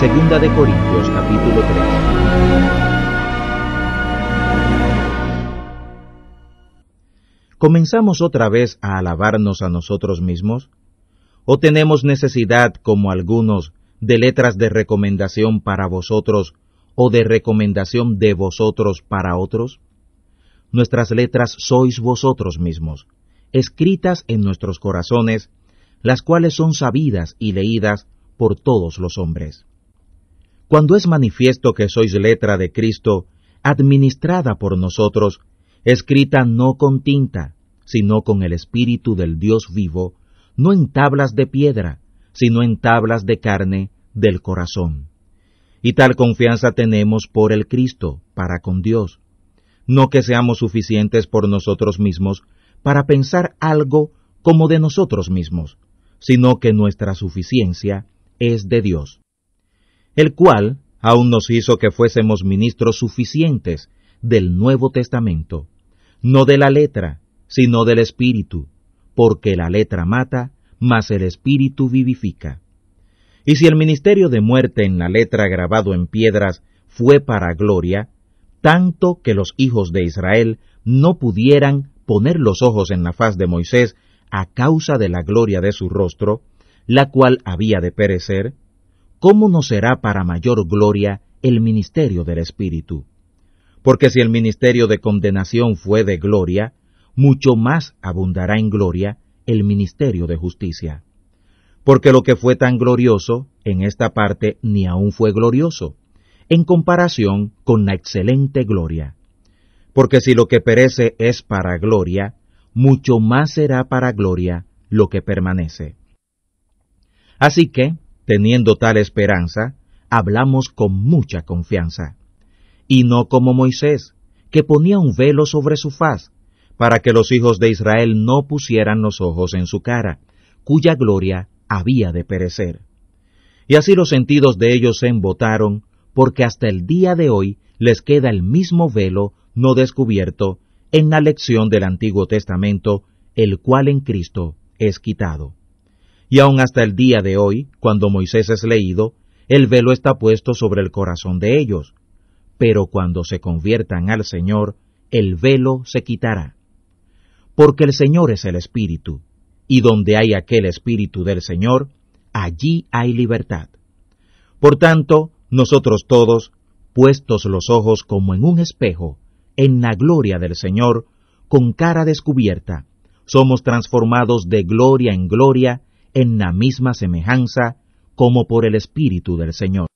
Segunda de Corintios capítulo 3. ¿Comenzamos otra vez a alabarnos a nosotros mismos? ¿O tenemos necesidad, como algunos, de letras de recomendación para vosotros o de recomendación de vosotros para otros? Nuestras letras sois vosotros mismos, escritas en nuestros corazones, las cuales son sabidas y leídas por todos los hombres. Cuando es manifiesto que sois letra de Cristo, administrada por nosotros, escrita no con tinta, sino con el Espíritu del Dios vivo, no en tablas de piedra, sino en tablas de carne del corazón. Y tal confianza tenemos por el Cristo, para con Dios. No que seamos suficientes por nosotros mismos para pensar algo como de nosotros mismos, sino que nuestra suficiencia es de Dios el cual aún nos hizo que fuésemos ministros suficientes del Nuevo Testamento, no de la letra, sino del Espíritu, porque la letra mata, mas el Espíritu vivifica. Y si el ministerio de muerte en la letra grabado en piedras fue para gloria, tanto que los hijos de Israel no pudieran poner los ojos en la faz de Moisés a causa de la gloria de su rostro, la cual había de perecer, ¿cómo no será para mayor gloria el ministerio del Espíritu? Porque si el ministerio de condenación fue de gloria, mucho más abundará en gloria el ministerio de justicia. Porque lo que fue tan glorioso, en esta parte ni aún fue glorioso, en comparación con la excelente gloria. Porque si lo que perece es para gloria, mucho más será para gloria lo que permanece. Así que, Teniendo tal esperanza, hablamos con mucha confianza. Y no como Moisés, que ponía un velo sobre su faz, para que los hijos de Israel no pusieran los ojos en su cara, cuya gloria había de perecer. Y así los sentidos de ellos se embotaron, porque hasta el día de hoy les queda el mismo velo no descubierto en la lección del Antiguo Testamento, el cual en Cristo es quitado. Y aun hasta el día de hoy, cuando Moisés es leído, el velo está puesto sobre el corazón de ellos. Pero cuando se conviertan al Señor, el velo se quitará. Porque el Señor es el Espíritu, y donde hay aquel Espíritu del Señor, allí hay libertad. Por tanto, nosotros todos, puestos los ojos como en un espejo, en la gloria del Señor, con cara descubierta, somos transformados de gloria en gloria, en la misma semejanza como por el Espíritu del Señor.